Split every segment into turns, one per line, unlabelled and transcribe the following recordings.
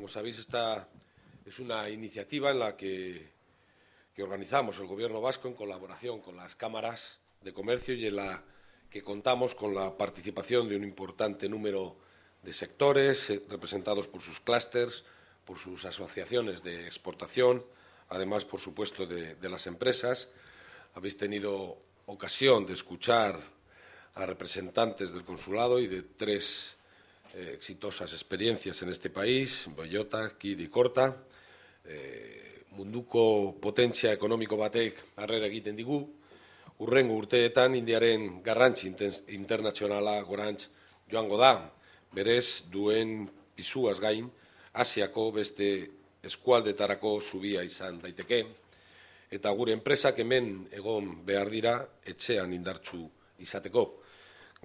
Como sabéis, esta es una iniciativa en la que, organizamos el Gobierno vasco en colaboración con las cámaras de comercio y en la que contamos con la participación de un importante número de sectores eh, representados por sus clústeres, por sus asociaciones de exportación, además, por supuesto, de las empresas. Habéis tenido ocasión de escuchar a representantes del consulado y de tres eh, exitosas experiencias en este país, Boyota, Kid y eh, munduko potentzia ekonomiko batek harrera egiten digu, urrengo urteetan indiaren garrantzi internazionala gorantz joango da, berez duen pizuaz gain, Asiako beste eskualdetarako zubia izan daiteke, eta gure enpresak hemen egon behar dira etxean indartzu izateko.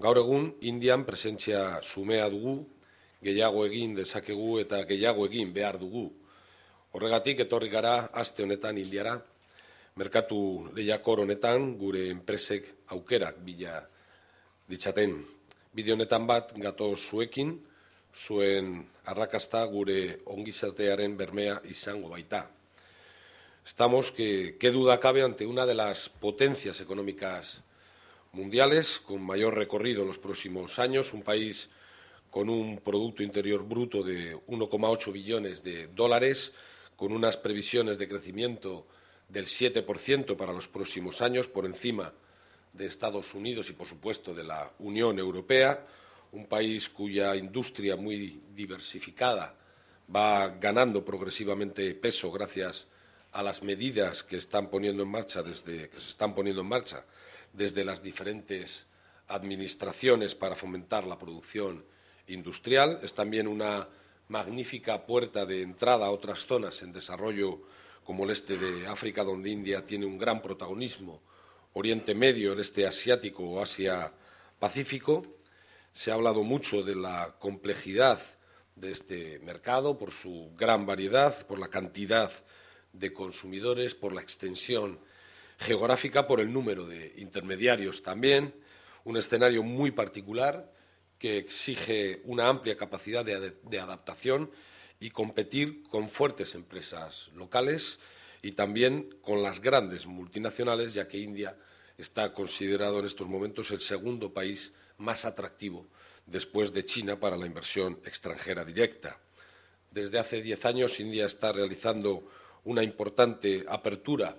Gaur egun, Indian presentzia sumea dugu, gehiago egin dezakegu eta gehiago egin behar dugu. Horregatik, etorri gara, aste honetan hildiara, merkatu lehiakor honetan, gure enpresek aukerak bila ditzaten. Bide honetan bat, gato zuekin, zuen arrakasta gure ongizatearen bermea izango baita. Estamos, que, que duda cabe ante una de las potencias económicas mundiales con mayor recorrido en los próximos años, un país con un Producto Interior Bruto de 1,8 billones de dólares, con unas previsiones de crecimiento del 7% para los próximos años, por encima de Estados Unidos y, por supuesto, de la Unión Europea, un país cuya industria muy diversificada va ganando progresivamente peso gracias a las medidas que están poniendo en marcha desde que se están poniendo en marcha desde las diferentes administraciones para fomentar la producción industrial. Es también una magnífica puerta de entrada a otras zonas en desarrollo como el este de África, donde India tiene un gran protagonismo, Oriente Medio, el este asiático o Asia Pacífico. Se ha hablado mucho de la complejidad de este mercado por su gran variedad, por la cantidad de consumidores, por la extensión geográfica por el número de intermediarios también, un escenario muy particular que exige una amplia capacidad de, adaptación y competir con fuertes empresas locales y también con las grandes multinacionales, ya que India está considerado en estos momentos el segundo país más atractivo después de China para la inversión extranjera directa. Desde hace diez años, India está realizando una importante apertura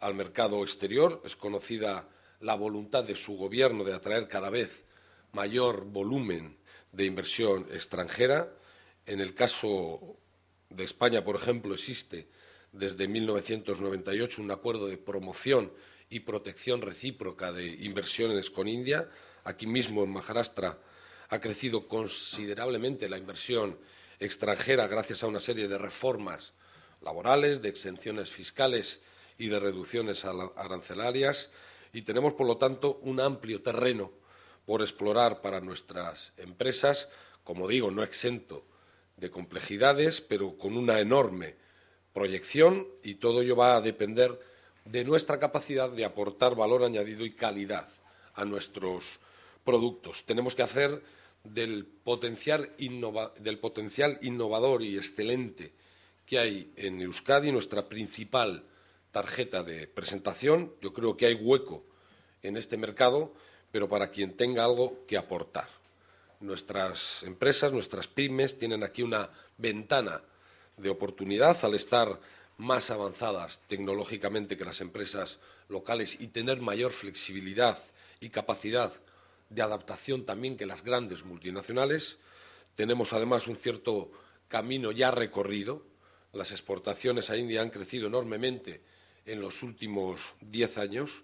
al mercado exterior. Es conocida la voluntad de su gobierno de atraer cada vez mayor volumen de inversión extranjera. En el caso de España, por ejemplo, existe desde 1998 un acuerdo de promoción y protección recíproca de inversiones con India. Aquí mismo, en Maharashtra, ha crecido considerablemente la inversión extranjera gracias a una serie de reformas laborales, de exenciones fiscales y de reducciones arancelarias y tenemos, por lo tanto, un amplio terreno por explorar para nuestras empresas, como digo, no exento de complejidades, pero con una enorme proyección y todo ello va a depender de nuestra capacidad de aportar valor añadido y calidad a nuestros productos. Tenemos que hacer del potencial, innovador y excelente que hay en Euskadi nuestra principal tarjeta de presentación. Yo creo que hay hueco en este mercado, pero para quien tenga algo que aportar. Nuestras empresas, nuestras pymes tienen aquí una ventana de oportunidad al estar más avanzadas tecnológicamente que las empresas locales y tener mayor flexibilidad y capacidad de adaptación también que las grandes multinacionales. Tenemos además un cierto camino ya recorrido. Las exportaciones a India han crecido enormemente en los últimos diez años.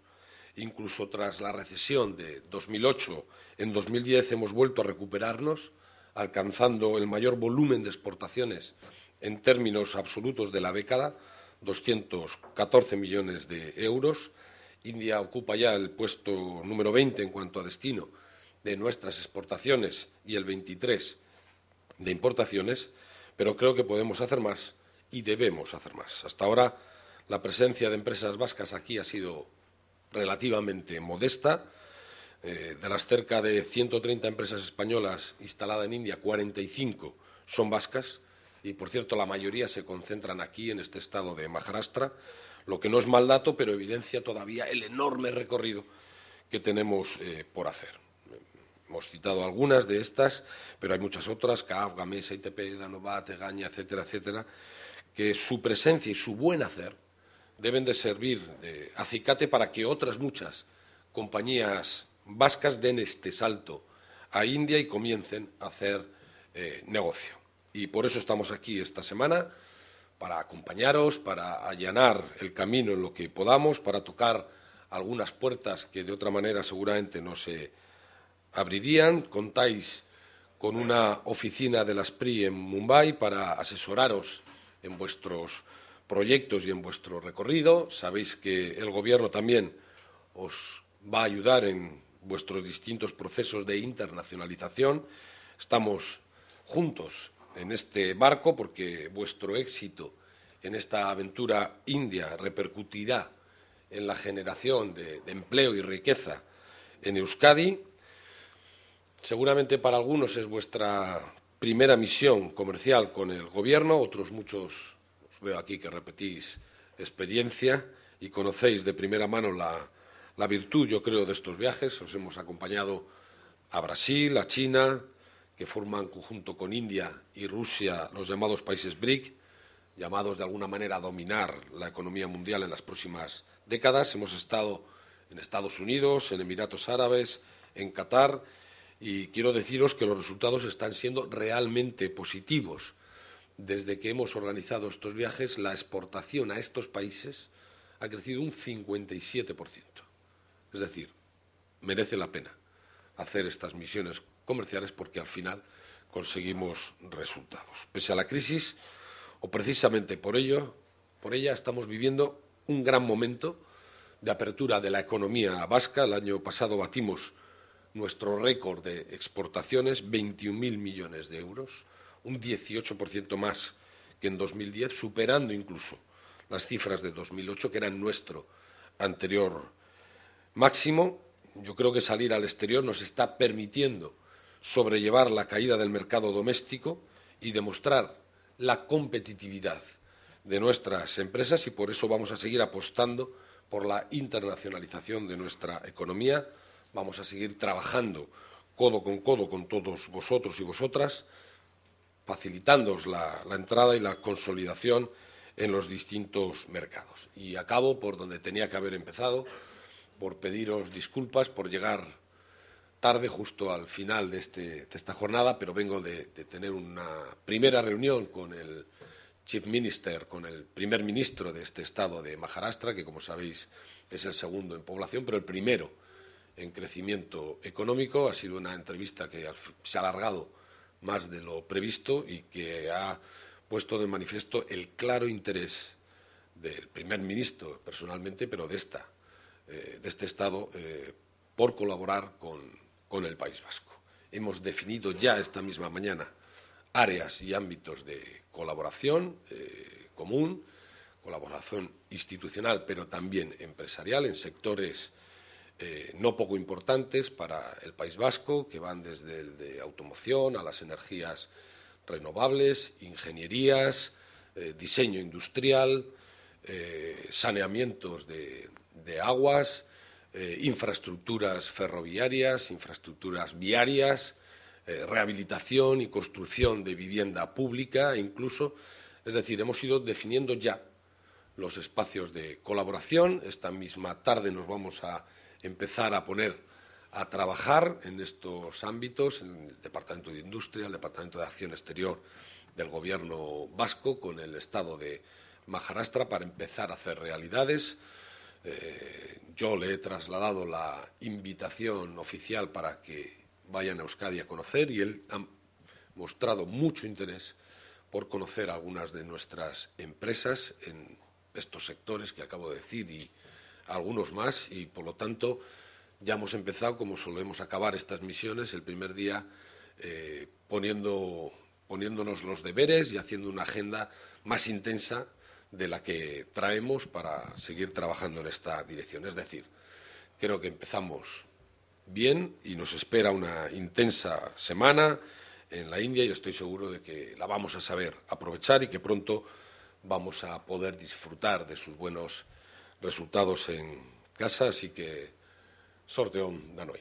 Incluso tras la recesión de 2008, en 2010 hemos vuelto a recuperarnos, alcanzando el mayor volumen de exportaciones en términos absolutos de la década, 214 millones de euros. India ocupa ya el puesto número 20 en cuanto a destino de nuestras exportaciones y el 23 de importaciones, pero creo que podemos hacer más y debemos hacer más. Hasta ahora la presencia de empresas vascas aquí ha sido relativamente modesta. Eh, de las cerca de 130 empresas españolas instaladas en India, 45 son vascas y, por cierto, la mayoría se concentran aquí, en este estado de Maharashtra, lo que no es mal dato, pero evidencia todavía el enorme recorrido que tenemos eh, por hacer. Hemos citado algunas de estas, pero hay muchas otras, CAF, Gamesa, ITP, Danovat, Egaña, etcétera, etcétera, que su presencia y su buen hacer deben de servir de acicate para que otras muchas compañías vascas den este salto a India y comiencen a hacer eh, negocio. Y por eso estamos aquí esta semana, para acompañaros, para allanar el camino en lo que podamos, para tocar algunas puertas que de otra manera seguramente no se abrirían. Contáis con una oficina de las PRI en Mumbai para asesoraros en vuestros proyectos y en vuestro recorrido. Sabéis que el Gobierno también os va a ayudar en vuestros distintos procesos de internacionalización. Estamos juntos en este barco porque vuestro éxito en esta aventura india repercutirá en la generación de, empleo y riqueza en Euskadi. Seguramente para algunos es vuestra primera misión comercial con el Gobierno, otros muchos veo aquí que repetís experiencia y conocéis de primera mano la, virtud, yo creo, de estos viajes. Os hemos acompañado a Brasil, a China, que forman junto con India y Rusia los llamados países BRIC, llamados de alguna manera a dominar la economía mundial en las próximas décadas. Hemos estado en Estados Unidos, en Emiratos Árabes, en Qatar, y quiero deciros que los resultados están siendo realmente positivos desde que hemos organizado estos viajes, la exportación a estos países ha crecido un 57%. Es decir, merece la pena hacer estas misiones comerciales porque al final conseguimos resultados. Pese a la crisis, o precisamente por ello, por ella estamos viviendo un gran momento de apertura de la economía vasca. El año pasado batimos nuestro récord de exportaciones, 21.000 millones de euros un 18% más que en 2010, superando incluso las cifras de 2008, que eran nuestro anterior máximo. Yo creo que salir al exterior nos está permitiendo sobrellevar la caída del mercado doméstico y demostrar la competitividad de nuestras empresas y por eso vamos a seguir apostando por la internacionalización de nuestra economía. Vamos a seguir trabajando codo con codo con todos vosotros y vosotras facilitándoos la, entrada y la consolidación en los distintos mercados. Y acabo por donde tenía que haber empezado, por pediros disculpas por llegar tarde justo al final este, de, esta jornada, pero vengo de, de, tener una primera reunión con el Chief Minister, con el primer ministro de este estado de Maharashtra, que como sabéis es el segundo en población, pero el primero en crecimiento económico. Ha sido una entrevista que se ha alargado más de lo previsto y que ha puesto de manifiesto el claro interés del primer ministro personalmente, pero de, esta, eh, de este Estado, eh, por colaborar con, el País Vasco. Hemos definido ya esta misma mañana áreas y ámbitos de colaboración eh, común, colaboración institucional, pero también empresarial en sectores eh, no poco importantes para el País Vasco, que van desde el de automoción a las energías renovables, ingenierías, eh, diseño industrial, eh, saneamientos de, de aguas, infraestructuras ferroviarias, infraestructuras viarias, rehabilitación y construcción de vivienda pública e incluso, es decir, hemos ido definiendo ya los espacios de colaboración. Esta misma tarde nos vamos a empezar a poner a trabajar en estos ámbitos, en el Departamento de Industria, el Departamento de Acción Exterior del Gobierno vasco, con el Estado de Maharashtra, para empezar a hacer realidades. Eh, yo le he trasladado la invitación oficial para que vayan a Euskadi a conocer y él ha mostrado mucho interés por conocer algunas de nuestras empresas en estos sectores que acabo de decir y algunos más y por lo tanto ya hemos empezado, como solemos acabar estas misiones, el primer día eh, poniendo, poniéndonos los deberes y haciendo una agenda más intensa de la que traemos para seguir trabajando en esta dirección. Es decir, creo que empezamos bien y nos espera una intensa semana en la India y estoy seguro de que la vamos a saber aprovechar y que pronto vamos a poder disfrutar de sus buenos resultados en casa, así que sorteón dan hoy.